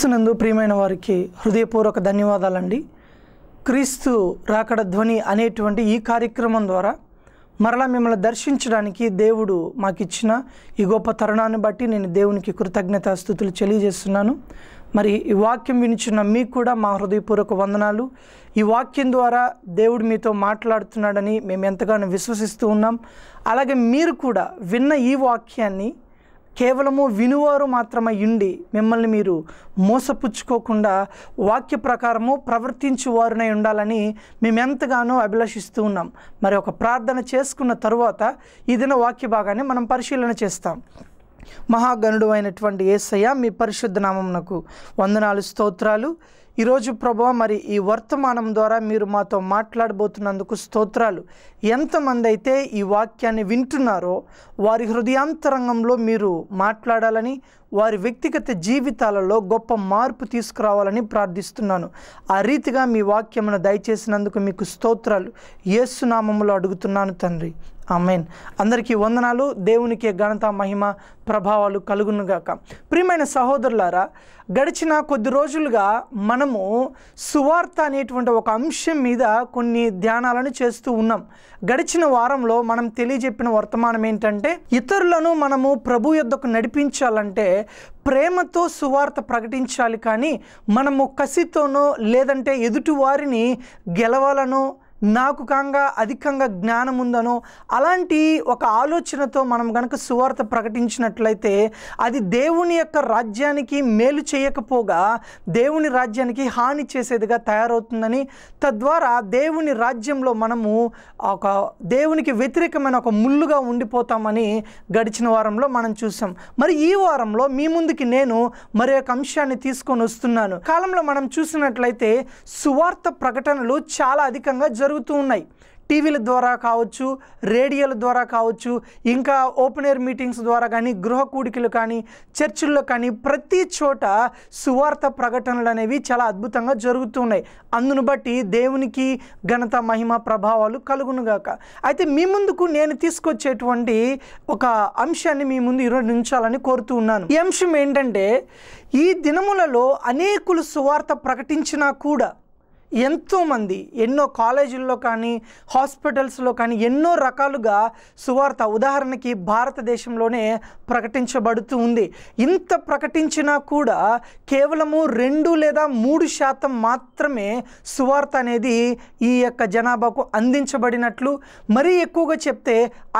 క్రీస్తునందు ప్రియమైన వారికి హృదయపూర్వక ధన్యవాదాలండి క్రీస్తు రాకడ ధ్వని అనేటువంటి ఈ కార్యక్రమం ద్వారా మరలా మిమ్మల్ని దర్శించడానికి దేవుడు మాకిచ్చిన ఈ గొప్ప తరుణాన్ని బట్టి నేను దేవునికి కృతజ్ఞత స్థుతులు తెలియజేస్తున్నాను మరి ఈ వాక్యం వినిచున్న మీకు కూడా మా హృదయపూర్వక వందనాలు ఈ వాక్యం ద్వారా దేవుడు మీతో మాట్లాడుతున్నాడని మేము ఎంతగానో విశ్వసిస్తూ ఉన్నాం అలాగే మీరు కూడా విన్న ఈ వాక్యాన్ని కేవలము వినువారు మాత్రమై ఉండి మిమ్మల్ని మీరు మోసపుచ్చుకోకుండా వాక్య ప్రకారము ప్రవర్తించు వారునై ఉండాలని మేమెంతగానో అభిలషిస్తూ ఉన్నాం మరి ఒక ప్రార్థన చేసుకున్న తరువాత ఇదిన వాక్య భాగాన్ని మనం పరిశీలన చేస్తాం మహాగణుడు అయినటువంటి ఏసయ్య మీ పరిశుద్ధ నామంనకు వందనాలు స్తోత్రాలు ఈరోజు ప్రభు మరి ఈ వర్తమానం ద్వారా మీరు మాతో మాట్లాడబోతున్నందుకు స్తోత్రాలు ఎంతమంది అయితే ఈ వాక్యాన్ని వింటున్నారో వారి హృదయాంతరంగంలో మీరు మాట్లాడాలని వారి వ్యక్తిగత జీవితాలలో గొప్ప మార్పు తీసుకురావాలని ప్రార్థిస్తున్నాను ఆ రీతిగా మీ వాక్యమును దయచేసినందుకు మీకు స్తోత్రాలు ఏసునామములు అడుగుతున్నాను తండ్రి ఆమెన్ అందరికీ వందనాలు దేవునికి ఘనత మహిమ ప్రభావాలు కలుగునుగాక ప్రియమైన సహోదరులారా గడిచిన కొద్ది రోజులుగా మనము సువార్త అనేటువంటి ఒక అంశం మీద కొన్ని ధ్యానాలను చేస్తూ ఉన్నాం గడిచిన వారంలో మనం తెలియజెప్పిన వర్తమానం ఏంటంటే ఇతరులను మనము ప్రభు యొద్దకు నడిపించాలంటే ప్రేమతో సువార్త ప్రకటించాలి కానీ మనము కసితోనో లేదంటే ఎదుటి వారిని గెలవాలనో నాకు కాగా అధికంగా జ్ఞానం ఉందనో అలాంటి ఒక ఆలోచనతో మనం కనుక సువార్త ప్రకటించినట్లయితే అది దేవుని యొక్క రాజ్యానికి మేలు చేయకపోగా దేవుని రాజ్యానికి హాని చేసేదిగా తయారవుతుందని తద్వారా దేవుని రాజ్యంలో మనము ఒక దేవునికి వ్యతిరేకమైన ఒక ముళ్ళుగా ఉండిపోతామని గడిచిన వారంలో మనం చూసాం మరి ఈ వారంలో మీ ముందుకి నేను మరి యొక్క అంశాన్ని తీసుకొని వస్తున్నాను కాలంలో మనం చూసినట్లయితే సువార్త ప్రకటనలు చాలా అధికంగా జరుగుతాయి జరుగుతూ ఉన్నాయి టీవీల ద్వారా కావచ్చు రేడియోల ద్వారా కావచ్చు ఇంకా ఓపెన్ ఎయిర్ మీటింగ్స్ ద్వారా కానీ గృహ కూడికలు కానీ చర్చిల్లో కానీ ప్రతి చోట సువార్త ప్రకటనలు అనేవి చాలా అద్భుతంగా జరుగుతున్నాయి అందును బట్టి దేవునికి ఘనత మహిమ ప్రభావాలు కలుగునుగాక అయితే మీ ముందుకు నేను తీసుకొచ్చేటువంటి ఒక అంశాన్ని మీ ముందు ఈరోజు నుంచాలని కోరుతూ ఉన్నాను ఈ అంశం ఏంటంటే ఈ దినములలో అనేకులు సువార్త ప్రకటించినా కూడా ఎంతోమంది ఎన్నో కాలేజీల్లో కానీ హాస్పిటల్స్లో కానీ ఎన్నో రకాలుగా సువార్త ఉదాహరణకి భారతదేశంలోనే ప్రకటించబడుతూ ఉంది ఇంత ప్రకటించినా కూడా కేవలము రెండు లేదా మూడు శాతం మాత్రమే సువార్త అనేది ఈ యొక్క జనాభాకు అందించబడినట్లు మరీ ఎక్కువగా చెప్తే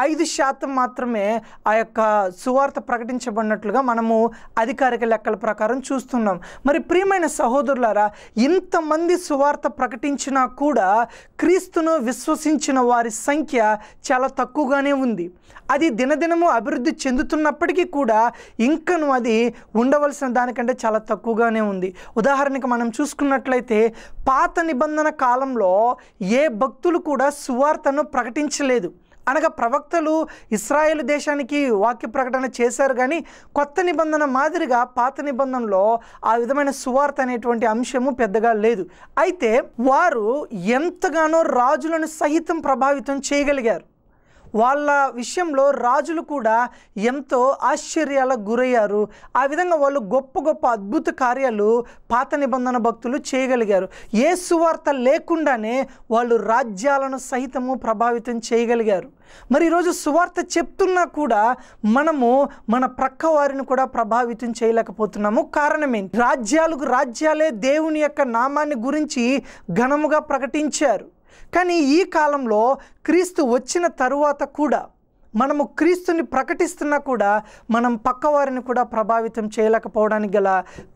ఐదు శాతం మాత్రమే ఆ యొక్క సువార్త ప్రకటించబడినట్లుగా మనము అధికారిక లెక్కల ప్రకారం చూస్తున్నాం మరి ప్రియమైన సహోదరులారా ఇంతమంది సువార్త సువార్త ప్రకటించినా కూడా క్రీస్తును విశ్వసించిన వారి సంఖ్య చాలా తక్కువగానే ఉంది అది దినదినము అభివృద్ధి చెందుతున్నప్పటికీ కూడా ఇంకను అది ఉండవలసిన దానికంటే చాలా తక్కువగానే ఉంది ఉదాహరణకు మనం చూసుకున్నట్లయితే పాత నిబంధన కాలంలో ఏ భక్తులు కూడా సువార్తను ప్రకటించలేదు అనగా ప్రవక్తలు ఇస్రాయేల్ దేశానికి వాక్య ప్రకటన చేశారు కానీ కొత్త నిబంధన మాదిరిగా పాత నిబంధనలో ఆ విధమైన సువార్త అనేటువంటి అంశము పెద్దగా లేదు అయితే వారు ఎంతగానో రాజులను సహితం ప్రభావితం చేయగలిగారు వాళ్ళ విషయంలో రాజులు కూడా ఎంతో ఆశ్చర్యాలకు గురయ్యారు ఆ విధంగా వాళ్ళు గొప్ప గొప్ప అద్భుత కార్యాలు పాత నిబంధన భక్తులు చేయగలిగారు ఏ సువార్త లేకుండానే వాళ్ళు రాజ్యాలను సహితము ప్రభావితం చేయగలిగారు మరి ఈరోజు సువార్త చెప్తున్నా కూడా మనము మన ప్రక్క వారిని కూడా ప్రభావితం చేయలేకపోతున్నాము కారణం రాజ్యాలకు రాజ్యాలే దేవుని యొక్క నామాన్ని గురించి ఘనముగా ప్రకటించారు కానీ ఈ కాలంలో క్రీస్తు వచ్చిన తరువాత కూడా మనము క్రీస్తుని ప్రకటిస్తున్నా కూడా మనం పక్కవారిని కూడా ప్రభావితం చేయలేకపోవడానికి గల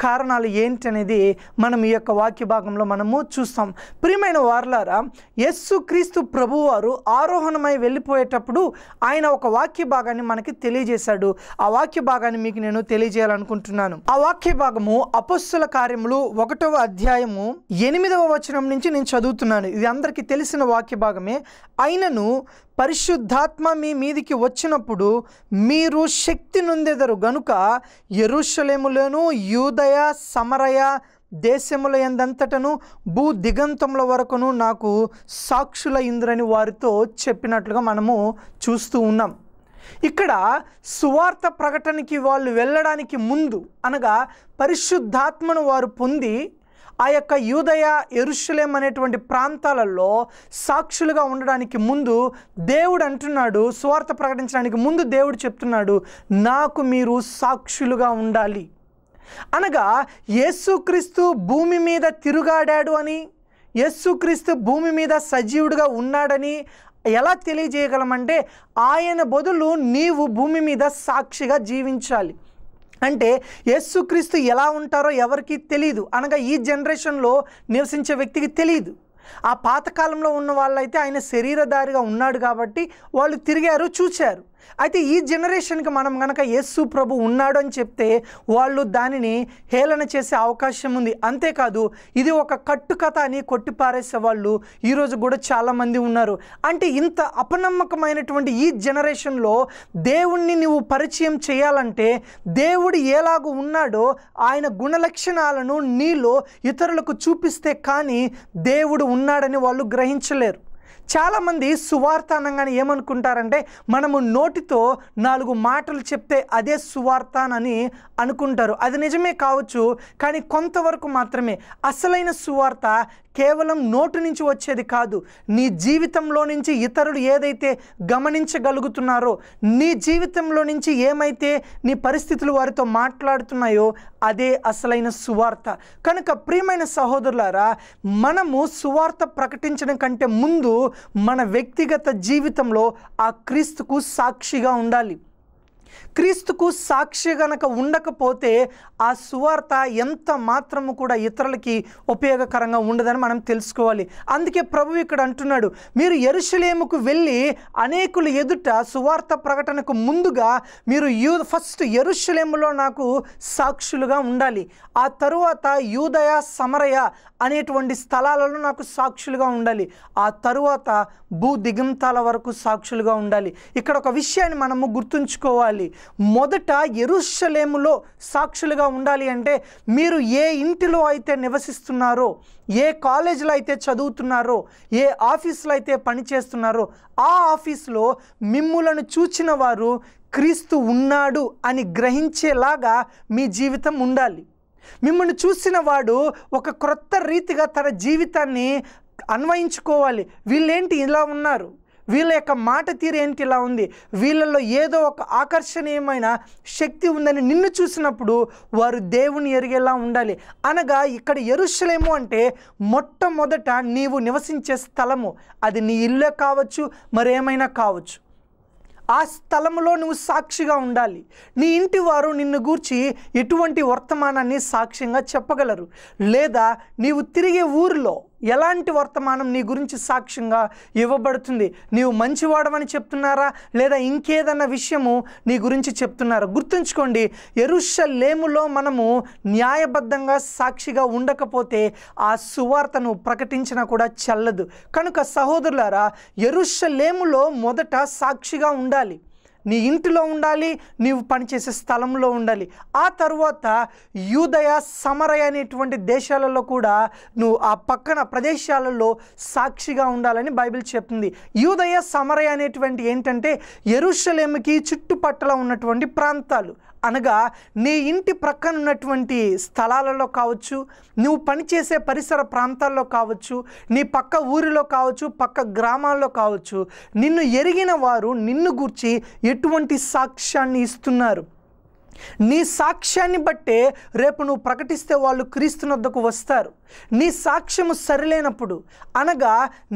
కారణాలు ఏంటనేది మనం ఈ యొక్క వాక్య భాగంలో మనము చూస్తాం ప్రియమైన వార్లారా యస్సు క్రీస్తు ప్రభువారు ఆరోహణమై వెళ్ళిపోయేటప్పుడు ఆయన ఒక వాక్య భాగాన్ని మనకి తెలియజేశాడు ఆ వాక్య భాగాన్ని మీకు నేను తెలియజేయాలనుకుంటున్నాను ఆ వాక్య భాగము అపస్సుల కార్యములు ఒకటవ అధ్యాయము ఎనిమిదవ వచనం నుంచి నేను చదువుతున్నాను ఇది అందరికీ తెలిసిన వాక్య భాగమే అయినను పరిశుద్ధాత్మ మీ మీదికి వచ్చినప్పుడు మీరు శక్తి నొందెదరు గనుక ఎరుషలేములను యూదయ సమరయ దేశముల ఎందంతటను భూ దిగంతముల వరకును నాకు సాక్షుల ఇంద్రని వారితో చెప్పినట్లుగా మనము చూస్తూ ఉన్నాం ఇక్కడ సువార్త ప్రకటనకి వాళ్ళు వెళ్ళడానికి ముందు అనగా పరిశుద్ధాత్మను వారు పొంది ఆ యొక్క యూదయ ఎరుషులేం అనేటువంటి ప్రాంతాలలో సాక్షులుగా ఉండడానికి ముందు దేవుడు అంటున్నాడు స్వార్థ ప్రకటించడానికి ముందు దేవుడు చెప్తున్నాడు నాకు మీరు సాక్షులుగా ఉండాలి అనగా యేసుక్రీస్తు భూమి మీద తిరుగాడాడు అని యేసుక్రీస్తు భూమి మీద సజీవుడిగా ఉన్నాడని ఎలా తెలియజేయగలమంటే ఆయన బదులు నీవు భూమి మీద సాక్షిగా జీవించాలి అంటే యేసుక్రీస్తు ఎలా ఉంటారో ఎవరికి తెలియదు అనగా ఈ జనరేషన్లో నివసించే వ్యక్తికి తెలియదు ఆ పాతకాలంలో ఉన్న వాళ్ళైతే ఆయన శరీరధారిగా ఉన్నాడు కాబట్టి వాళ్ళు తిరిగారు చూచారు అయితే ఈ జనరేషన్కి మనం కనుక యేసు ప్రభు ఉన్నాడు అని చెప్తే వాళ్ళు దానిని హేళన చేసే అవకాశం ఉంది అంతేకాదు ఇది ఒక కట్టుకథ అని కొట్టిపారేసే వాళ్ళు ఈరోజు కూడా చాలామంది ఉన్నారు అంటే ఇంత అపనమ్మకమైనటువంటి ఈ జనరేషన్లో దేవుణ్ణి నువ్వు పరిచయం చేయాలంటే దేవుడు ఎలాగూ ఉన్నాడో ఆయన గుణలక్షణాలను నీలో ఇతరులకు చూపిస్తే కానీ దేవుడు ఉన్నాడని వాళ్ళు గ్రహించలేరు చాలామంది సువార్త అనగానే ఏమనుకుంటారంటే మనము నోటితో నాలుగు మాటలు చెప్తే అదే సువార్త అని అనుకుంటారు అది నిజమే కావచ్చు కానీ కొంతవరకు మాత్రమే అసలైన సువార్త కేవలం నోటు నుంచి వచ్చేది కాదు నీ జీవితంలో నుంచి ఇతరులు ఏదైతే గమనించగలుగుతున్నారో నీ జీవితంలో నుంచి ఏమైతే నీ పరిస్థితులు వారితో మాట్లాడుతున్నాయో అదే అసలైన సువార్త కనుక ప్రియమైన సహోదరులారా మనము సువార్త ప్రకటించడం కంటే ముందు మన వ్యక్తిగత జీవితంలో ఆ క్రీస్తుకు సాక్షిగా ఉండాలి క్రీస్తుకు సాక్షి గనక ఉండకపోతే ఆ సువార్త ఎంత మాత్రము కూడా ఇతరులకి ఉపయోగకరంగా ఉండదని మనం తెలుసుకోవాలి అందుకే ప్రభు ఇక్కడ అంటున్నాడు మీరు ఎరుషలేముకు వెళ్ళి అనేకులు ఎదుట సువార్త ప్రకటనకు ముందుగా మీరు యూ ఫస్ట్ ఎరుషలేములో నాకు సాక్షులుగా ఉండాలి ఆ తరువాత యూదయ సమరయ అనేటువంటి స్థలాలలో నాకు సాక్షులుగా ఉండాలి ఆ తరువాత భూ దిగంతాల వరకు సాక్షులుగా ఉండాలి ఇక్కడ ఒక విషయాన్ని మనము గుర్తుంచుకోవాలి ఉండాలి మొదట ఎరుషలేములో సాక్షులుగా ఉండాలి అంటే మీరు ఏ ఇంటిలో అయితే నివసిస్తున్నారో ఏ కాలేజీలో అయితే చదువుతున్నారో ఏ ఆఫీసులో అయితే పనిచేస్తున్నారో ఆ ఆఫీస్లో మిమ్ములను చూచిన వారు క్రీస్తు ఉన్నాడు అని గ్రహించేలాగా మీ జీవితం ఉండాలి మిమ్మల్ని చూసిన వాడు ఒక క్రొత్త రీతిగా తన జీవితాన్ని అన్వయించుకోవాలి వీళ్ళేంటి ఇలా ఉన్నారు వీళ్ళ యొక్క మాట తీరు ఏంటి ఇలా ఉంది వీళ్ళల్లో ఏదో ఒక ఆకర్షణీయమైన శక్తి ఉందని నిన్ను చూసినప్పుడు వారు దేవుని ఎరిగేలా ఉండాలి అనగా ఇక్కడ ఎరుషలేము అంటే మొట్టమొదట నీవు నివసించే స్థలము అది నీ ఇల్లే కావచ్చు మరేమైనా కావచ్చు ఆ స్థలంలో నువ్వు సాక్షిగా ఉండాలి నీ ఇంటి వారు నిన్ను గూర్చి ఎటువంటి వర్తమానాన్ని సాక్ష్యంగా చెప్పగలరు లేదా నీవు తిరిగే ఊరిలో ఎలాంటి వర్తమానం నీ గురించి సాక్ష్యంగా ఇవ్వబడుతుంది నీవు మంచివాడవని చెప్తున్నారా లేదా ఇంకేదన్న విషయము నీ గురించి చెప్తున్నారా గుర్తుంచుకోండి ఎరుషలేములో మనము న్యాయబద్ధంగా సాక్షిగా ఉండకపోతే ఆ సువార్తను ప్రకటించినా కూడా చల్లదు కనుక సహోదరులారా ఎరుషలేములో మొదట సాక్షిగా ఉండాలి నీ ఇంటిలో ఉండాలి నీవు పనిచేసే స్థలంలో ఉండాలి ఆ తర్వాత యూదయ సమరయ అనేటువంటి దేశాలలో కూడా నువ్వు ఆ పక్కన ప్రదేశాలలో సాక్షిగా ఉండాలని బైబిల్ చెప్తుంది యూదయ సమరయ అనేటువంటి ఏంటంటే ఎరుషలేమికి చుట్టుపక్కల ఉన్నటువంటి ప్రాంతాలు అనగా నీ ఇంటి ప్రక్కన ఉన్నటువంటి స్థలాలలో కావచ్చు నువ్వు పనిచేసే పరిసర ప్రాంతాల్లో కావచ్చు నీ పక్క ఊరిలో కావచ్చు పక్క గ్రామాల్లో కావచ్చు నిన్ను ఎరిగిన వారు నిన్ను గూర్చి ఎటువంటి సాక్ష్యాన్ని ఇస్తున్నారు నీ సాక్ష్యాన్ని బట్టే రేపు నువ్వు ప్రకటిస్తే వాళ్ళు క్రీస్తునొద్దకు వస్తారు నీ సాక్ష్యము సరిలేనప్పుడు అనగా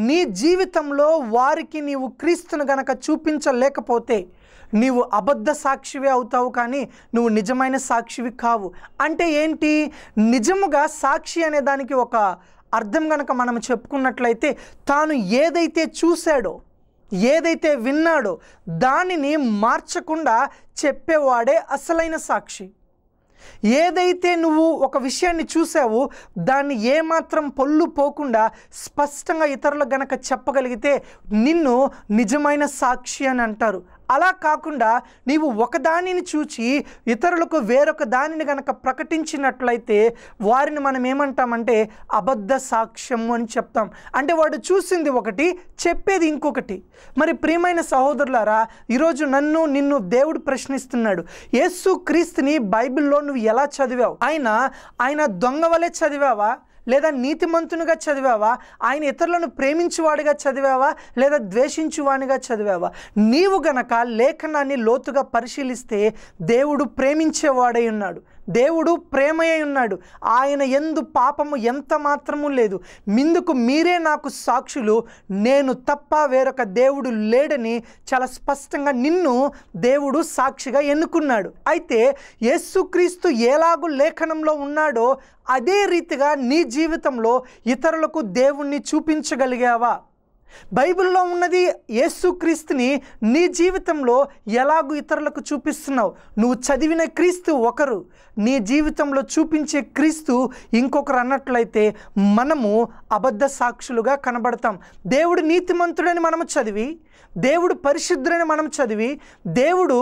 నీ జీవితంలో వారికి నీవు క్రీస్తును గనక చూపించలేకపోతే నీవు అబద్ధ సాక్షివే అవుతావు కానీ నువ్వు నిజమైన సాక్షివి కావు అంటే ఏంటి నిజముగా సాక్షి అనే దానికి ఒక అర్థం కనుక మనం చెప్పుకున్నట్లయితే తాను ఏదైతే చూశాడో ఏదైతే విన్నాడో దానిని మార్చకుండా చెప్పేవాడే అసలైన సాక్షి ఏదైతే నువ్వు ఒక విషయాన్ని చూసావో దాన్ని ఏమాత్రం పొల్లు పోకుండా స్పష్టంగా ఇతరులకు గనక చెప్పగలిగితే నిన్ను నిజమైన సాక్షి అని అంటారు అలా కాకుండా నీవు ఒకదానిని చూచి ఇతరులకు వేరొక దానిని కనుక ప్రకటించినట్లయితే వారిని మనం ఏమంటామంటే అబద్ధ సాక్ష్యం అని చెప్తాం అంటే వాడు చూసింది ఒకటి చెప్పేది ఇంకొకటి మరి ప్రియమైన సహోదరులారా ఈరోజు నన్ను నిన్ను దేవుడు ప్రశ్నిస్తున్నాడు యేసు క్రీస్తుని బైబిల్లో నువ్వు ఎలా చదివావు ఆయన ఆయన దొంగ వలె చదివావా లేదా నీతిమంతునిగా చదివావా ఆయన ఇతరులను ప్రేమించువాడిగా చదివావా లేదా ద్వేషించువానిగా చదివావా నీవు గనక లేఖనాన్ని లోతుగా పరిశీలిస్తే దేవుడు ప్రేమించేవాడై ఉన్నాడు దేవుడు ప్రేమయ్య ఉన్నాడు ఆయన ఎందు పాపము ఎంత మాత్రము లేదు మిందుకు మీరే నాకు సాక్షులు నేను తప్ప వేరొక దేవుడు లేడని చాలా స్పష్టంగా నిన్ను దేవుడు సాక్షిగా ఎన్నుకున్నాడు అయితే యేసుక్రీస్తు ఏలాగు లేఖనంలో ఉన్నాడో అదే రీతిగా నీ జీవితంలో ఇతరులకు దేవుణ్ణి చూపించగలిగావా బైబిల్లో ఉన్నది యేసుక్రీస్తుని నీ జీవితంలో ఎలాగూ ఇతరులకు చూపిస్తున్నావు నువ్వు చదివిన క్రీస్తు ఒకరు నీ జీవితంలో చూపించే క్రీస్తు ఇంకొకరు అన్నట్లయితే మనము అబద్ధ సాక్షులుగా కనబడతాం దేవుడు నీతిమంతుడని మనము చదివి దేవుడు పరిశుద్ధులని మనం చదివి దేవుడు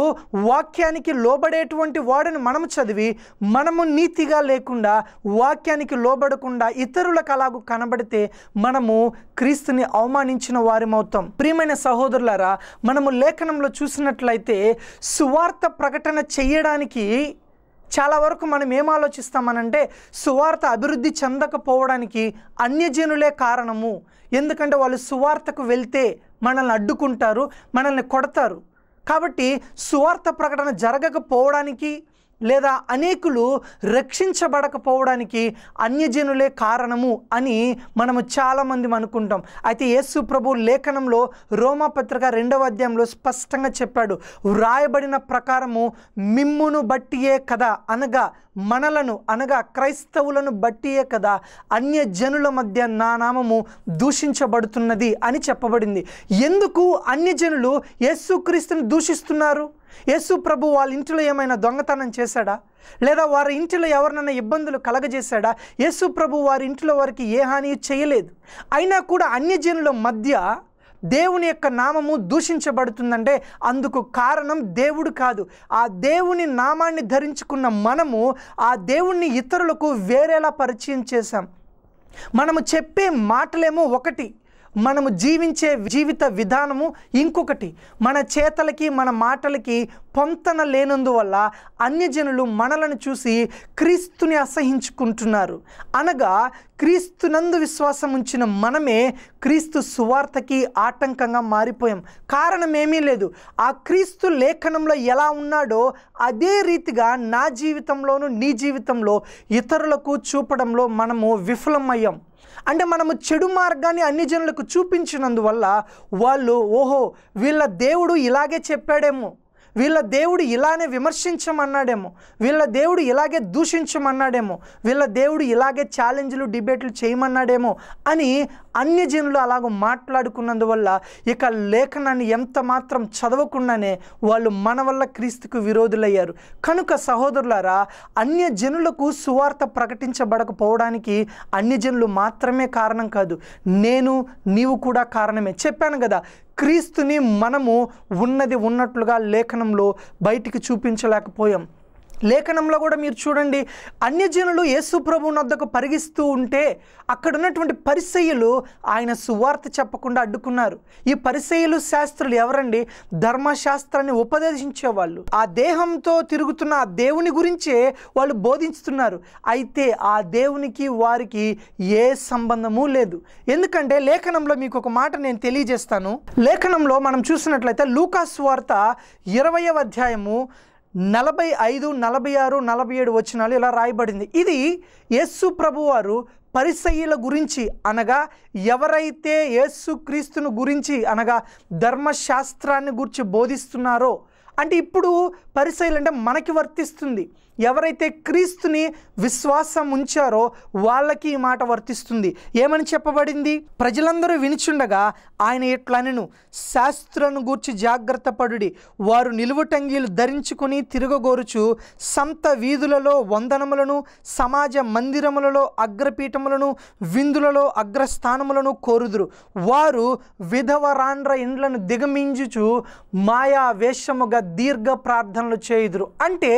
వాక్యానికి లోబడేటువంటి వాడని మనం చదివి మనము నీతిగా లేకుండా వాక్యానికి లోబడకుండా ఇతరులకు అలాగూ కనబడితే మనము క్రీస్తుని అవమానించిన వారిమవుతాం ప్రియమైన సహోదరులారా మనము లేఖనంలో చూసినట్లయితే సువార్త ప్రకటన చేయడానికి చాలా వరకు మనం ఏం ఆలోచిస్తామనంటే సువార్త అభివృద్ధి చెందకపోవడానికి అన్యజనులే కారణము ఎందుకంటే వాళ్ళు సువార్తకు వెళ్తే మనల్ని అడ్డుకుంటారు మనల్ని కొడతారు కాబట్టి సువార్త ప్రకటన జరగకపోవడానికి లేదా అనేకులు రక్షించబడకపోవడానికి అన్యజనులే కారణము అని మనము చాలామంది అనుకుంటాం అయితే యేసు ప్రభు లేఖనంలో పత్రిక రెండవ అధ్యాయంలో స్పష్టంగా చెప్పాడు వ్రాయబడిన ప్రకారము మిమ్మును బట్టియే కదా అనగా మనలను అనగా క్రైస్తవులను బట్టియే కదా అన్యజనుల మధ్య నా నామము దూషించబడుతున్నది అని చెప్పబడింది ఎందుకు అన్యజనులు యేసుక్రీస్తుని దూషిస్తున్నారు యేసు ప్రభు వాళ్ళ ఇంటిలో ఏమైనా దొంగతనం చేశాడా లేదా వారి ఇంటిలో ఎవరినైనా ఇబ్బందులు కలగజేశాడా యేసు ప్రభు వారి ఇంటిలో వారికి ఏ హాని చేయలేదు అయినా కూడా అన్యజనుల మధ్య దేవుని యొక్క నామము దూషించబడుతుందంటే అందుకు కారణం దేవుడు కాదు ఆ దేవుని నామాన్ని ధరించుకున్న మనము ఆ దేవుణ్ణి ఇతరులకు వేరేలా పరిచయం చేశాం మనము చెప్పే మాటలేమో ఒకటి మనము జీవించే జీవిత విధానము ఇంకొకటి మన చేతలకి మన మాటలకి పొంతన లేనందువల్ల అన్యజనులు మనలను చూసి క్రీస్తుని అసహించుకుంటున్నారు అనగా క్రీస్తునందు విశ్వాసం ఉంచిన మనమే క్రీస్తు సువార్తకి ఆటంకంగా మారిపోయాం కారణం ఏమీ లేదు ఆ క్రీస్తు లేఖనంలో ఎలా ఉన్నాడో అదే రీతిగా నా జీవితంలోనూ నీ జీవితంలో ఇతరులకు చూపడంలో మనము విఫలమయ్యాం అంటే మనము చెడు మార్గాన్ని అన్ని జనులకు చూపించినందువల్ల వాళ్ళు ఓహో వీళ్ళ దేవుడు ఇలాగే చెప్పాడేమో వీళ్ళ దేవుడు ఇలానే విమర్శించమన్నాడేమో వీళ్ళ దేవుడు ఇలాగే దూషించమన్నాడేమో వీళ్ళ దేవుడు ఇలాగే ఛాలెంజ్లు డిబేట్లు చేయమన్నాడేమో అని అన్యజనులు అలాగ మాట్లాడుకున్నందువల్ల ఇక లేఖనాన్ని ఎంత మాత్రం చదవకుండానే వాళ్ళు మన వల్ల క్రీస్తుకు విరోధులయ్యారు కనుక సహోదరులారా అన్యజనులకు సువార్త ప్రకటించబడకపోవడానికి అన్యజనులు మాత్రమే కారణం కాదు నేను నీవు కూడా కారణమే చెప్పాను కదా క్రీస్తుని మనము ఉన్నది ఉన్నట్లుగా లేఖనంలో బయటికి చూపించలేకపోయాం లేఖనంలో కూడా మీరు చూడండి అన్యజనులు ప్రభు నొద్దకు పరిగిస్తూ ఉంటే అక్కడ ఉన్నటువంటి పరిసయ్యులు ఆయన సువార్త చెప్పకుండా అడ్డుకున్నారు ఈ పరిసయ్యులు శాస్త్రులు ఎవరండి ధర్మశాస్త్రాన్ని ఉపదేశించేవాళ్ళు ఆ దేహంతో తిరుగుతున్న ఆ దేవుని గురించే వాళ్ళు బోధించుతున్నారు అయితే ఆ దేవునికి వారికి ఏ సంబంధము లేదు ఎందుకంటే లేఖనంలో మీకు ఒక మాట నేను తెలియజేస్తాను లేఖనంలో మనం చూసినట్లయితే లూకాస్ వార్త ఇరవయవ అధ్యాయము నలభై ఐదు నలభై ఆరు నలభై ఏడు వచనాలు ఇలా రాయబడింది ఇది యేసు ప్రభువారు పరిసయ్యుల గురించి అనగా ఎవరైతే క్రీస్తుని గురించి అనగా ధర్మశాస్త్రాన్ని గురించి బోధిస్తున్నారో అంటే ఇప్పుడు పరిసయ్యులు అంటే మనకి వర్తిస్తుంది ఎవరైతే క్రీస్తుని విశ్వాసం ఉంచారో వాళ్ళకి ఈ మాట వర్తిస్తుంది ఏమని చెప్పబడింది ప్రజలందరూ వినిచుండగా ఆయన ఇట్లనను శాస్త్రను గూర్చి జాగ్రత్త పడుడి వారు నిలువుటంగీలు ధరించుకుని తిరగగోరుచు సంత వీధులలో వందనములను సమాజ మందిరములలో అగ్రపీఠములను విందులలో అగ్రస్థానములను కోరుదురు వారు విధవరాండ్ర ఇండ్లను దిగమించుచు మాయా వేషముగా దీర్ఘ ప్రార్థనలు చేయుదురు అంటే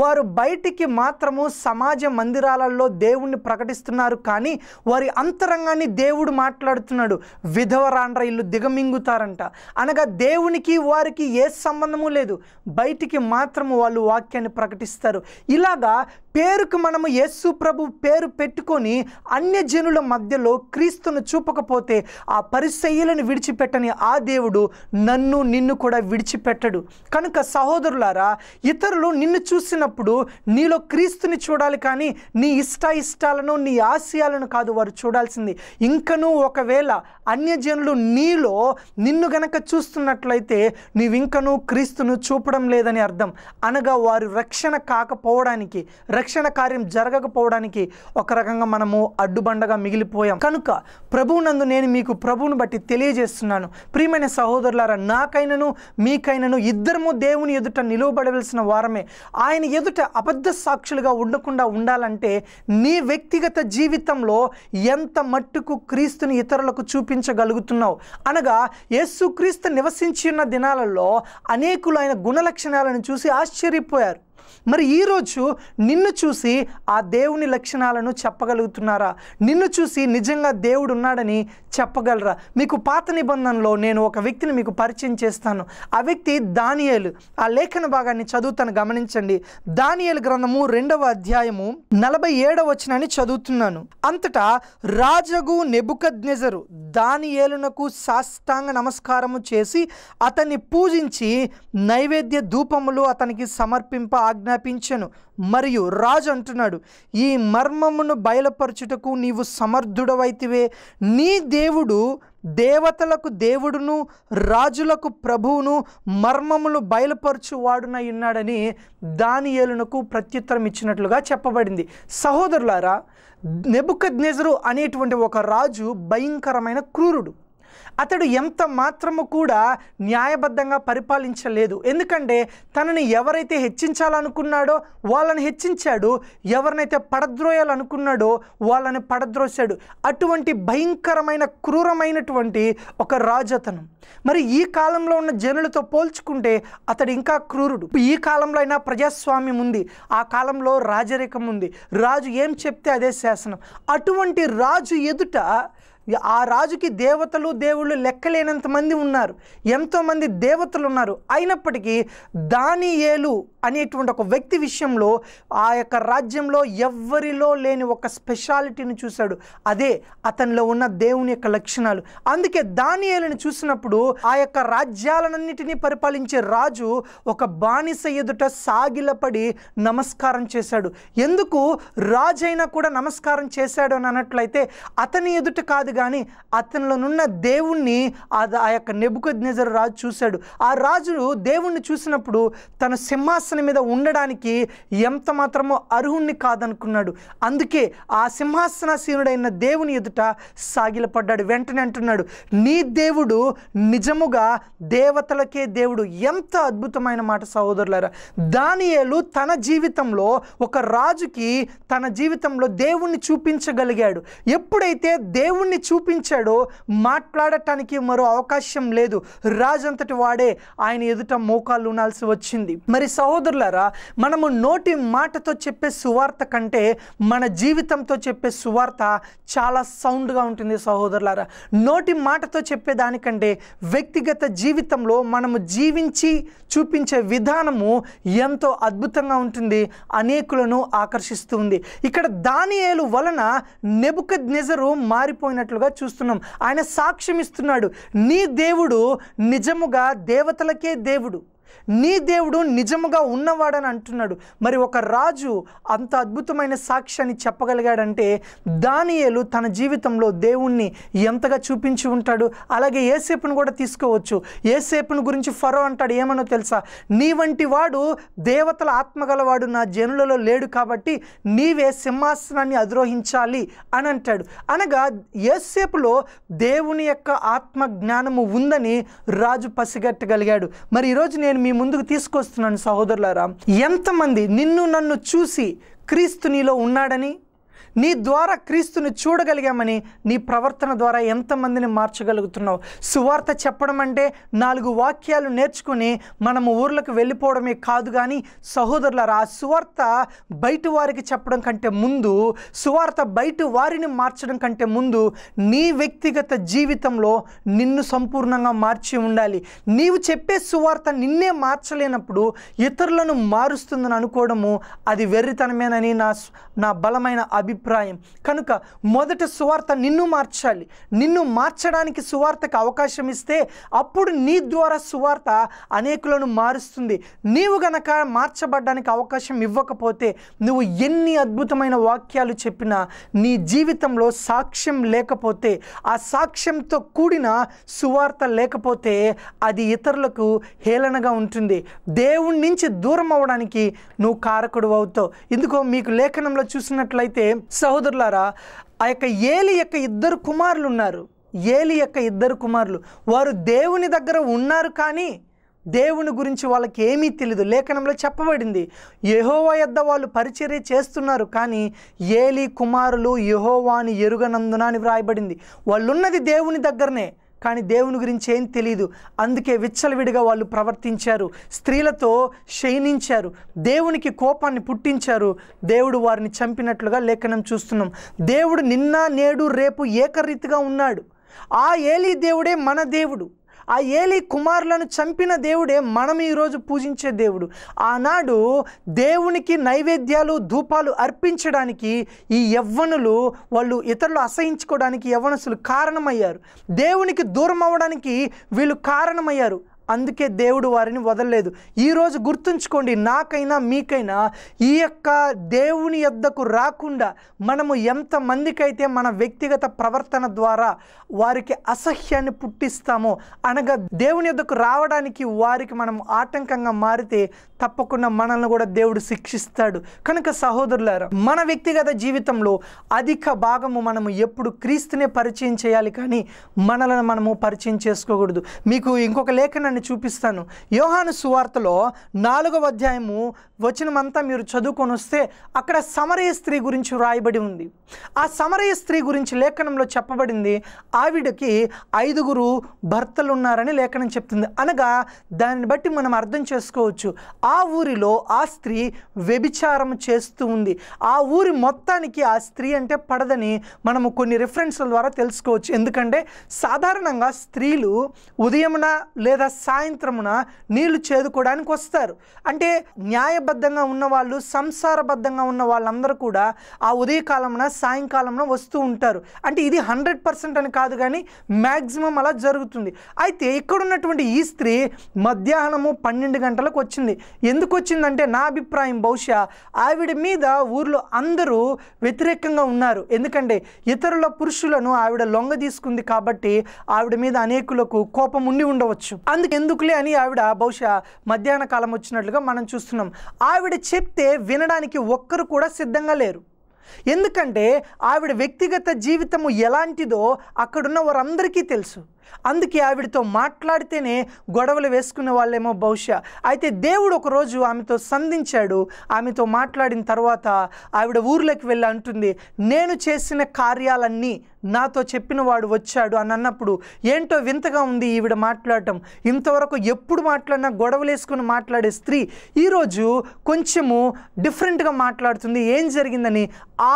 వారు బయటికి మాత్రము సమాజ మందిరాలలో దేవుణ్ణి ప్రకటిస్తున్నారు కానీ వారి అంతరంగాన్ని దేవుడు మాట్లాడుతున్నాడు విధవరాండ్ర ఇల్లు దిగమింగుతారంట అనగా దేవునికి వారికి ఏ సంబంధము లేదు బయటికి మాత్రము వాళ్ళు వాక్యాన్ని ప్రకటిస్తారు ఇలాగా పేరుకు మనము యేసు ప్రభు పేరు పెట్టుకొని అన్య జనుల మధ్యలో క్రీస్తును చూపకపోతే ఆ పరిశైలను విడిచిపెట్టని ఆ దేవుడు నన్ను నిన్ను కూడా విడిచిపెట్టడు కనుక సహోదరులారా ఇతరులు నిన్ను చూసినప్పుడు నీలో క్రీస్తుని చూడాలి కానీ నీ ఇష్ట ఇష్టాలను నీ ఆశయాలను కాదు వారు చూడాల్సింది ఇంకనూ ఒకవేళ అన్యజనులు నీలో నిన్ను గనక చూస్తున్నట్లయితే నీవింకనూ క్రీస్తును చూపడం లేదని అర్థం అనగా వారు రక్షణ కాకపోవడానికి రక్షణ కార్యం జరగకపోవడానికి ఒక రకంగా మనము అడ్డుబండగా మిగిలిపోయాం కనుక ప్రభువునందు నేను మీకు ప్రభువును బట్టి తెలియజేస్తున్నాను ప్రియమైన సహోదరులారా నాకైనను మీకైనను ఇద్దరము దేవుని ఎదుట నిలువబడవలసిన వారమే ఆయన ఎదుట అబద్ధ సాక్షులుగా ఉండకుండా ఉండాలంటే నీ వ్యక్తిగత జీవితంలో ఎంత మట్టుకు క్రీస్తుని ఇతరులకు చూపించగలుగుతున్నావు అనగా యేసుక్రీస్తు నివసించిన దినాలలో అనేకులు ఆయన గుణలక్షణాలను చూసి ఆశ్చర్యపోయారు మరి ఈరోజు నిన్ను చూసి ఆ దేవుని లక్షణాలను చెప్పగలుగుతున్నారా నిన్ను చూసి నిజంగా దేవుడు ఉన్నాడని చెప్పగలరా మీకు పాత నిబంధనలో నేను ఒక వ్యక్తిని మీకు పరిచయం చేస్తాను ఆ వ్యక్తి దానియలు ఆ లేఖన భాగాన్ని చదువుతాను గమనించండి దానియేలు గ్రంథము రెండవ అధ్యాయము నలభై ఏడవ వచనాన్ని చదువుతున్నాను అంతటా రాజగు నెజరు దానియేలునకు సాష్టాంగ నమస్కారము చేసి అతన్ని పూజించి నైవేద్య ధూపములు అతనికి సమర్పింప ఆజ్ఞ ఆజ్ఞాపించను మరియు రాజు అంటున్నాడు ఈ మర్మమును బయలుపరచుటకు నీవు సమర్థుడవైతివే నీ దేవుడు దేవతలకు దేవుడును రాజులకు ప్రభువును మర్మములు బయలుపరచువాడునై ఉన్నాడని ఏలునకు ప్రత్యుత్తరం ఇచ్చినట్లుగా చెప్పబడింది సహోదరులారా నెబుకద్నెజరు అనేటువంటి ఒక రాజు భయంకరమైన క్రూరుడు అతడు ఎంత మాత్రము కూడా న్యాయబద్ధంగా పరిపాలించలేదు ఎందుకంటే తనని ఎవరైతే హెచ్చించాలనుకున్నాడో వాళ్ళని హెచ్చించాడు ఎవరినైతే పడద్రోయాలనుకున్నాడో వాళ్ళని పడద్రోశాడు అటువంటి భయంకరమైన క్రూరమైనటువంటి ఒక రాజతనం మరి ఈ కాలంలో ఉన్న జనులతో పోల్చుకుంటే అతడు ఇంకా క్రూరుడు ఈ కాలంలో అయినా ప్రజాస్వామ్యం ఉంది ఆ కాలంలో రాజరికం ఉంది రాజు ఏం చెప్తే అదే శాసనం అటువంటి రాజు ఎదుట ఆ రాజుకి దేవతలు దేవుళ్ళు లెక్కలేనంత మంది ఉన్నారు ఎంతోమంది దేవతలు ఉన్నారు అయినప్పటికీ దానియేలు అనేటువంటి ఒక వ్యక్తి విషయంలో ఆ యొక్క రాజ్యంలో ఎవ్వరిలో లేని ఒక స్పెషాలిటీని చూశాడు అదే అతనిలో ఉన్న దేవుని యొక్క లక్షణాలు అందుకే దానియాలను చూసినప్పుడు ఆ యొక్క రాజ్యాలన్నిటినీ పరిపాలించే రాజు ఒక బానిస ఎదుట సాగిలపడి నమస్కారం చేశాడు ఎందుకు రాజైనా కూడా నమస్కారం చేశాడు అని అన్నట్లయితే అతని ఎదుట కాదు కానీ అతనిలోనున్న దేవుణ్ణి ఆ యొక్క నెబుక రాజు చూశాడు ఆ రాజు దేవుణ్ణి చూసినప్పుడు తన సింహాస సింహాసనం మీద ఉండడానికి ఎంత మాత్రమో అర్హుణ్ణి కాదనుకున్నాడు అందుకే ఆ సింహాసనాసీనుడైన దేవుని ఎదుట సాగిలపడ్డాడు వెంటనే అంటున్నాడు నీ దేవుడు నిజముగా దేవతలకే దేవుడు ఎంత అద్భుతమైన మాట సహోదరులారా దానియేలు తన జీవితంలో ఒక రాజుకి తన జీవితంలో దేవుణ్ణి చూపించగలిగాడు ఎప్పుడైతే దేవుణ్ణి చూపించాడో మాట్లాడటానికి మరో అవకాశం లేదు రాజంతటి వాడే ఆయన ఎదుట మోకాలు ఉండాల్సి వచ్చింది మరి సహోదరు సహోదరులారా మనము నోటి మాటతో చెప్పే సువార్త కంటే మన జీవితంతో చెప్పే సువార్త చాలా సౌండ్గా ఉంటుంది సహోదరులారా నోటి మాటతో చెప్పే దానికంటే వ్యక్తిగత జీవితంలో మనము జీవించి చూపించే విధానము ఎంతో అద్భుతంగా ఉంటుంది అనేకులను ఆకర్షిస్తుంది ఇక్కడ దానియేలు వలన నెబుక నెజరు మారిపోయినట్లుగా చూస్తున్నాం ఆయన సాక్ష్యం ఇస్తున్నాడు నీ దేవుడు నిజముగా దేవతలకే దేవుడు నీ దేవుడు నిజముగా ఉన్నవాడని అంటున్నాడు మరి ఒక రాజు అంత అద్భుతమైన సాక్ష్యాన్ని చెప్పగలిగాడంటే దానియలు తన జీవితంలో దేవుణ్ణి ఎంతగా చూపించి ఉంటాడు అలాగే ఏసేపును కూడా తీసుకోవచ్చు ఏసేపును గురించి ఫరో అంటాడు ఏమనో తెలుసా నీ వంటి వాడు దేవతల ఆత్మగలవాడు నా జనులలో లేడు కాబట్టి నీవే సింహాసనాన్ని అధిరోహించాలి అని అంటాడు అనగా ఏసేపులో దేవుని యొక్క ఆత్మ జ్ఞానము ఉందని రాజు పసిగట్టగలిగాడు మరి ఈరోజు నేను మీ ముందుకు తీసుకొస్తున్నాను సహోదరులారా ఎంతమంది నిన్ను నన్ను చూసి క్రీస్తు నీలో ఉన్నాడని నీ ద్వారా క్రీస్తుని చూడగలిగామని నీ ప్రవర్తన ద్వారా ఎంతమందిని మార్చగలుగుతున్నావు సువార్త చెప్పడం అంటే నాలుగు వాక్యాలు నేర్చుకుని మనము ఊర్లకు వెళ్ళిపోవడమే కాదు కానీ సహోదరులారు ఆ సువార్త బయట వారికి చెప్పడం కంటే ముందు సువార్త బయట వారిని మార్చడం కంటే ముందు నీ వ్యక్తిగత జీవితంలో నిన్ను సంపూర్ణంగా మార్చి ఉండాలి నీవు చెప్పే సువార్త నిన్నే మార్చలేనప్పుడు ఇతరులను మారుస్తుందని అనుకోవడము అది వెర్రితనమేనని నా నా బలమైన అభి అభిప్రాయం కనుక మొదట సువార్త నిన్ను మార్చాలి నిన్ను మార్చడానికి సువార్తకు అవకాశం ఇస్తే అప్పుడు నీ ద్వారా సువార్త అనేకులను మారుస్తుంది నీవు గనక మార్చబడ్డానికి అవకాశం ఇవ్వకపోతే నువ్వు ఎన్ని అద్భుతమైన వాక్యాలు చెప్పినా నీ జీవితంలో సాక్ష్యం లేకపోతే ఆ సాక్ష్యంతో కూడిన సువార్త లేకపోతే అది ఇతరులకు హేళనగా ఉంటుంది దేవుడి నుంచి దూరం అవ్వడానికి నువ్వు కారకుడు అవుతావు ఎందుకో మీకు లేఖనంలో చూసినట్లయితే సహోదరులారా ఆ యొక్క ఏలి యొక్క ఇద్దరు కుమారులు ఉన్నారు ఏలి యొక్క ఇద్దరు కుమారులు వారు దేవుని దగ్గర ఉన్నారు కానీ దేవుని గురించి వాళ్ళకి ఏమీ తెలియదు లేఖనంలో చెప్పబడింది యహోవా యొద్ద వాళ్ళు పరిచర్య చేస్తున్నారు కానీ ఏలి కుమారులు యహోవాని ఎరుగనందున అని వ్రాయబడింది వాళ్ళున్నది దేవుని దగ్గరనే కానీ దేవుని గురించి ఏం తెలియదు అందుకే విచ్చలవిడిగా వాళ్ళు ప్రవర్తించారు స్త్రీలతో క్షయించారు దేవునికి కోపాన్ని పుట్టించారు దేవుడు వారిని చంపినట్లుగా లేఖనం చూస్తున్నాం దేవుడు నిన్న నేడు రేపు ఏకరీతిగా ఉన్నాడు ఆ ఏలీ దేవుడే మన దేవుడు ఆ ఏలి కుమారులను చంపిన దేవుడే మనం ఈరోజు పూజించే దేవుడు ఆనాడు దేవునికి నైవేద్యాలు ధూపాలు అర్పించడానికి ఈ యవ్వనులు వాళ్ళు ఇతరులు అసహించుకోవడానికి యవ్వనసులు కారణమయ్యారు దేవునికి దూరం అవ్వడానికి వీళ్ళు కారణమయ్యారు అందుకే దేవుడు వారిని వదలలేదు ఈరోజు గుర్తుంచుకోండి నాకైనా మీకైనా ఈ యొక్క దేవుని ఎద్దకు రాకుండా మనము ఎంతమందికైతే మన వ్యక్తిగత ప్రవర్తన ద్వారా వారికి అసహ్యాన్ని పుట్టిస్తామో అనగా దేవుని ఎద్దకు రావడానికి వారికి మనం ఆటంకంగా మారితే తప్పకుండా మనల్ని కూడా దేవుడు శిక్షిస్తాడు కనుక సహోదరులారా మన వ్యక్తిగత జీవితంలో అధిక భాగము మనము ఎప్పుడు క్రీస్తునే పరిచయం చేయాలి కానీ మనలను మనము పరిచయం చేసుకోకూడదు మీకు ఇంకొక లేఖనాన్ని చూపిస్తాను యోహాను సువార్తలో నాలుగవ అధ్యాయము వచనమంతా మీరు చదువుకొని వస్తే అక్కడ సమరయ స్త్రీ గురించి వ్రాయబడి ఉంది ఆ సమరయ స్త్రీ గురించి లేఖనంలో చెప్పబడింది ఆవిడకి ఐదుగురు భర్తలు ఉన్నారని లేఖనం చెప్తుంది అనగా దాన్ని బట్టి మనం అర్థం చేసుకోవచ్చు ఆ ఊరిలో ఆ స్త్రీ వ్యభిచారం చేస్తూ ఉంది ఆ ఊరి మొత్తానికి ఆ స్త్రీ అంటే పడదని మనము కొన్ని రిఫరెన్స్ల ద్వారా తెలుసుకోవచ్చు ఎందుకంటే సాధారణంగా స్త్రీలు ఉదయమున లేదా సాయంత్రమున నీళ్లు చేదుకోవడానికి వస్తారు అంటే న్యాయబద్ధంగా ఉన్నవాళ్ళు సంసారబద్ధంగా ఉన్న వాళ్ళందరూ కూడా ఆ ఉదయకాలమున సాయంకాలమున వస్తూ ఉంటారు అంటే ఇది హండ్రెడ్ పర్సెంట్ అని కాదు కానీ మ్యాక్సిమం అలా జరుగుతుంది అయితే ఇక్కడున్నటువంటి ఈ స్త్రీ మధ్యాహ్నము పన్నెండు గంటలకు వచ్చింది ఎందుకు వచ్చిందంటే నా అభిప్రాయం బహుశా ఆవిడ మీద ఊర్లో అందరూ వ్యతిరేకంగా ఉన్నారు ఎందుకంటే ఇతరుల పురుషులను ఆవిడ లొంగ తీసుకుంది కాబట్టి ఆవిడ మీద అనేకులకు కోపం ఉండి ఉండవచ్చు అందుకే ఎందుకులే అని ఆవిడ బహుశా మధ్యాహ్న కాలం వచ్చినట్లుగా మనం చూస్తున్నాం ఆవిడ చెప్తే వినడానికి ఒక్కరు కూడా సిద్ధంగా లేరు ఎందుకంటే ఆవిడ వ్యక్తిగత జీవితము ఎలాంటిదో అక్కడున్న వారందరికీ తెలుసు అందుకే ఆవిడతో మాట్లాడితేనే గొడవలు వేసుకున్న వాళ్ళేమో బహుశా అయితే దేవుడు ఒకరోజు ఆమెతో సంధించాడు ఆమెతో మాట్లాడిన తర్వాత ఆవిడ ఊర్లోకి వెళ్ళి అంటుంది నేను చేసిన కార్యాలన్నీ నాతో చెప్పిన వాడు వచ్చాడు అని అన్నప్పుడు ఏంటో వింతగా ఉంది ఈవిడ మాట్లాడటం ఇంతవరకు ఎప్పుడు మాట్లాడినా గొడవలేసుకుని మాట్లాడే స్త్రీ ఈరోజు కొంచెము డిఫరెంట్గా మాట్లాడుతుంది ఏం జరిగిందని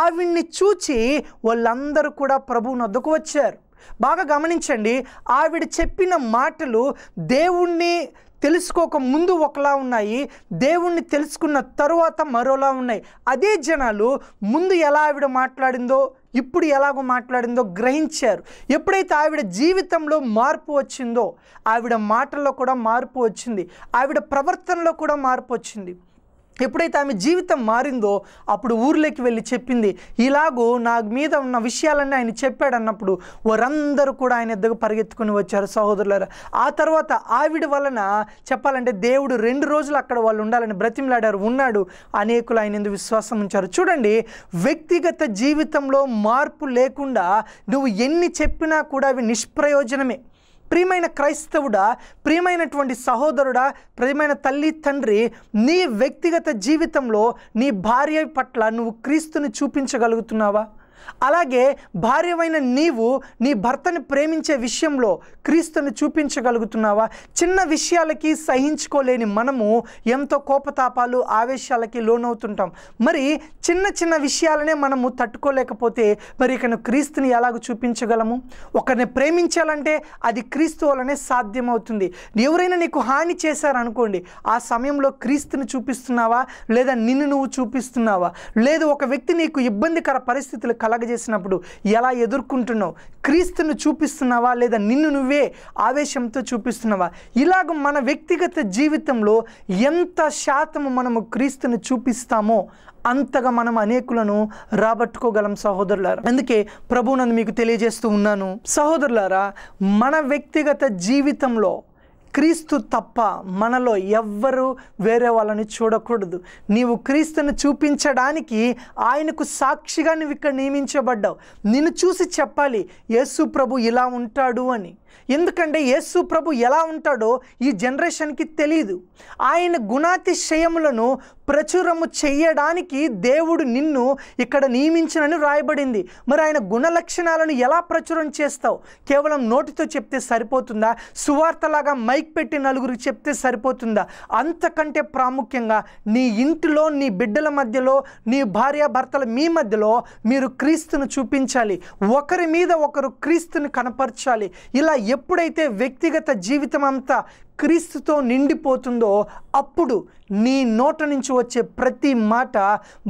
ఆవిడ్ని చూచి వాళ్ళందరూ కూడా ప్రభువుని వద్దకు వచ్చారు బాగా గమనించండి ఆవిడ చెప్పిన మాటలు దేవుణ్ణి తెలుసుకోక ముందు ఒకలా ఉన్నాయి దేవుణ్ణి తెలుసుకున్న తరువాత మరోలా ఉన్నాయి అదే జనాలు ముందు ఎలా ఆవిడ మాట్లాడిందో ఇప్పుడు ఎలాగో మాట్లాడిందో గ్రహించారు ఎప్పుడైతే ఆవిడ జీవితంలో మార్పు వచ్చిందో ఆవిడ మాటల్లో కూడా మార్పు వచ్చింది ఆవిడ ప్రవర్తనలో కూడా మార్పు వచ్చింది ఎప్పుడైతే ఆమె జీవితం మారిందో అప్పుడు ఊర్లోకి వెళ్ళి చెప్పింది ఇలాగూ నా మీద ఉన్న విషయాలన్నీ ఆయన చెప్పాడు అన్నప్పుడు వారందరూ కూడా ఆయన దగ్గర పరిగెత్తుకుని వచ్చారు సహోదరులారా ఆ తర్వాత ఆవిడ వలన చెప్పాలంటే దేవుడు రెండు రోజులు అక్కడ వాళ్ళు ఉండాలని బ్రతిమలాడారు ఉన్నాడు అనేకులు ఆయన ఎందుకు విశ్వాసం ఉంచారు చూడండి వ్యక్తిగత జీవితంలో మార్పు లేకుండా నువ్వు ఎన్ని చెప్పినా కూడా అవి నిష్ప్రయోజనమే ప్రియమైన క్రైస్తవుడా ప్రియమైనటువంటి సహోదరుడా ప్రియమైన తల్లి తండ్రి నీ వ్యక్తిగత జీవితంలో నీ భార్య పట్ల నువ్వు క్రీస్తుని చూపించగలుగుతున్నావా అలాగే భార్యమైన నీవు నీ భర్తను ప్రేమించే విషయంలో క్రీస్తుని చూపించగలుగుతున్నావా చిన్న విషయాలకి సహించుకోలేని మనము ఎంతో కోపతాపాలు ఆవేశాలకి లోనవుతుంటాం మరి చిన్న చిన్న విషయాలనే మనము తట్టుకోలేకపోతే మరి ఇకను క్రీస్తుని ఎలాగ చూపించగలము ఒకరిని ప్రేమించాలంటే అది క్రీస్తు వలనే సాధ్యమవుతుంది ఎవరైనా నీకు హాని చేశారనుకోండి ఆ సమయంలో క్రీస్తుని చూపిస్తున్నావా లేదా నిన్ను నువ్వు చూపిస్తున్నావా లేదు ఒక వ్యక్తి నీకు ఇబ్బందికర పరిస్థితులు కల అలాగ చేసినప్పుడు ఎలా ఎదుర్కొంటున్నావు క్రీస్తును చూపిస్తున్నావా లేదా నిన్ను నువ్వే ఆవేశంతో చూపిస్తున్నావా ఇలాగ మన వ్యక్తిగత జీవితంలో ఎంత శాతము మనము క్రీస్తును చూపిస్తామో అంతగా మనం అనేకులను రాబట్టుకోగలం సహోదరులారా అందుకే నన్ను మీకు తెలియజేస్తూ ఉన్నాను సహోదరులారా మన వ్యక్తిగత జీవితంలో క్రీస్తు తప్ప మనలో ఎవ్వరూ వేరే వాళ్ళని చూడకూడదు నీవు క్రీస్తుని చూపించడానికి ఆయనకు సాక్షిగా నువ్వు ఇక్కడ నియమించబడ్డావు నిన్ను చూసి చెప్పాలి యేసు ప్రభు ఇలా ఉంటాడు అని ఎందుకంటే యేసు ప్రభు ఎలా ఉంటాడో ఈ జనరేషన్కి తెలియదు ఆయన గుణాతిశయములను ప్రచురము చేయడానికి దేవుడు నిన్ను ఇక్కడ నియమించినని వ్రాయబడింది మరి ఆయన గుణ లక్షణాలను ఎలా ప్రచురం చేస్తావు కేవలం నోటితో చెప్తే సరిపోతుందా సువార్తలాగా మైక్ పెట్టి నలుగురికి చెప్తే సరిపోతుందా అంతకంటే ప్రాముఖ్యంగా నీ ఇంటిలో నీ బిడ్డల మధ్యలో నీ భార్యాభర్తల మీ మధ్యలో మీరు క్రీస్తును చూపించాలి ఒకరి మీద ఒకరు క్రీస్తుని కనపరచాలి ఇలా ఎప్పుడైతే వ్యక్తిగత జీవితం అంతా క్రీస్తుతో నిండిపోతుందో అప్పుడు నీ నోట నుంచి వచ్చే ప్రతి మాట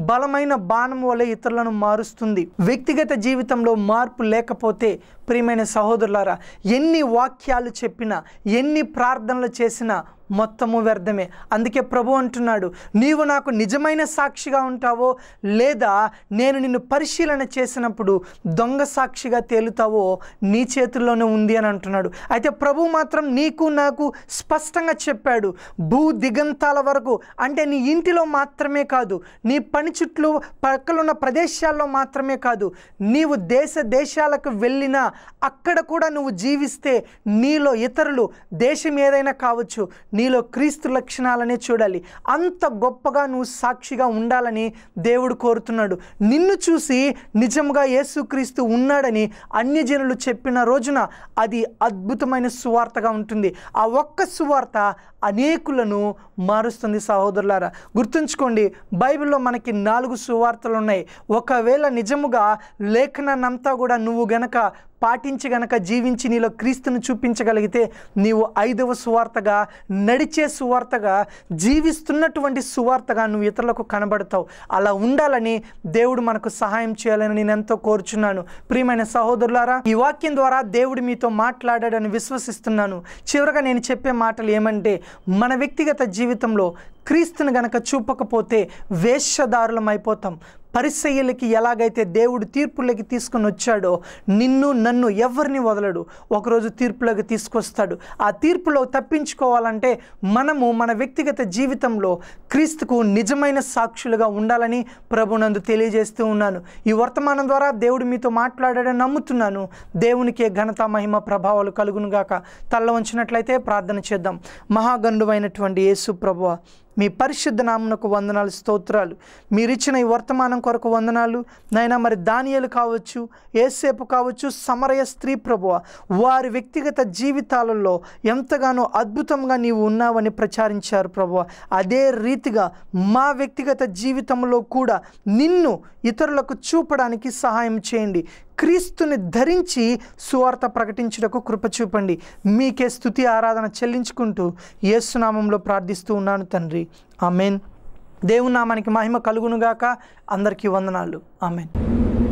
బలమైన బాణం వలె ఇతరులను మారుస్తుంది వ్యక్తిగత జీవితంలో మార్పు లేకపోతే ప్రియమైన సహోదరులారా ఎన్ని వాక్యాలు చెప్పినా ఎన్ని ప్రార్థనలు చేసినా మొత్తము వ్యర్థమే అందుకే ప్రభు అంటున్నాడు నీవు నాకు నిజమైన సాక్షిగా ఉంటావో లేదా నేను నిన్ను పరిశీలన చేసినప్పుడు దొంగ సాక్షిగా తేలుతావో నీ చేతుల్లోనే ఉంది అని అంటున్నాడు అయితే ప్రభు మాత్రం నీకు నాకు స్పష్టంగా చెప్పాడు భూ దిగంతాల వరకు అంటే నీ ఇంటిలో మాత్రమే కాదు నీ పని చుట్టూ పక్కలున్న ప్రదేశాల్లో మాత్రమే కాదు నీవు దేశ దేశాలకు వెళ్ళినా అక్కడ కూడా నువ్వు జీవిస్తే నీలో ఇతరులు దేశం ఏదైనా కావచ్చు నీలో క్రీస్తు లక్షణాలనే చూడాలి అంత గొప్పగా నువ్వు సాక్షిగా ఉండాలని దేవుడు కోరుతున్నాడు నిన్ను చూసి నిజంగా యేసుక్రీస్తు ఉన్నాడని అన్యజనులు చెప్పిన రోజున అది అద్భుతమైన సువార్తగా ఉంటుంది ఆ ఒక్క సువార్త అనేకులను మారుస్తుంది సహోదరులారా గుర్తుంచుకోండి బైబిల్లో మనకి నాలుగు సువార్తలు ఉన్నాయి ఒకవేళ నిజముగా లేఖనంతా కూడా నువ్వు గనక పాటించి గనక జీవించి నీలో క్రీస్తుని చూపించగలిగితే నీవు ఐదవ సువార్తగా నడిచే సువార్తగా జీవిస్తున్నటువంటి సువార్తగా నువ్వు ఇతరులకు కనబడతావు అలా ఉండాలని దేవుడు మనకు సహాయం చేయాలని నేను ఎంతో కోరుచున్నాను ప్రియమైన సహోదరులారా ఈ వాక్యం ద్వారా దేవుడు మీతో మాట్లాడాడని విశ్వసిస్తున్నాను చివరగా నేను చెప్పే మాటలు ఏమంటే మన వ్యక్తిగత జీవితంలో క్రీస్తుని గనక చూపకపోతే వేషధారులం అయిపోతాం పరిసయ్యలకి ఎలాగైతే దేవుడు తీర్పులోకి తీసుకుని వచ్చాడో నిన్ను నన్ను ఎవరిని వదలడు ఒకరోజు తీర్పులోకి తీసుకొస్తాడు ఆ తీర్పులో తప్పించుకోవాలంటే మనము మన వ్యక్తిగత జీవితంలో క్రీస్తుకు నిజమైన సాక్షులుగా ఉండాలని ప్రభునందు తెలియజేస్తూ ఉన్నాను ఈ వర్తమానం ద్వారా దేవుడు మీతో మాట్లాడాడని నమ్ముతున్నాను దేవునికే ఘనత మహిమ ప్రభావాలు కలుగునుగాక తల్ల ఉంచినట్లయితే ప్రార్థన చేద్దాం మహాగండువైనటువంటి యేసు ప్రభువ మీ పరిశుద్ధ నామునకు వందనాలు స్తోత్రాలు మీరిచ్చిన ఈ వర్తమానం కొరకు వందనాలు నైనా మరి దానియలు కావచ్చు ఏసేపు కావచ్చు సమరయ స్త్రీ ప్రభువ వారి వ్యక్తిగత జీవితాలలో ఎంతగానో అద్భుతంగా నీవు ఉన్నావని ప్రచారించారు ప్రభువ అదే రీతిగా మా వ్యక్తిగత జీవితంలో కూడా నిన్ను ఇతరులకు చూపడానికి సహాయం చేయండి క్రీస్తుని ధరించి సువార్త ప్రకటించుటకు కృప చూపండి మీకే స్థుతి ఆరాధన చెల్లించుకుంటూ యేసునామంలో ప్రార్థిస్తూ ఉన్నాను తండ్రి ఆమెన్ దేవునామానికి మహిమ కలుగునుగాక అందరికీ వందనాలు ఆమెన్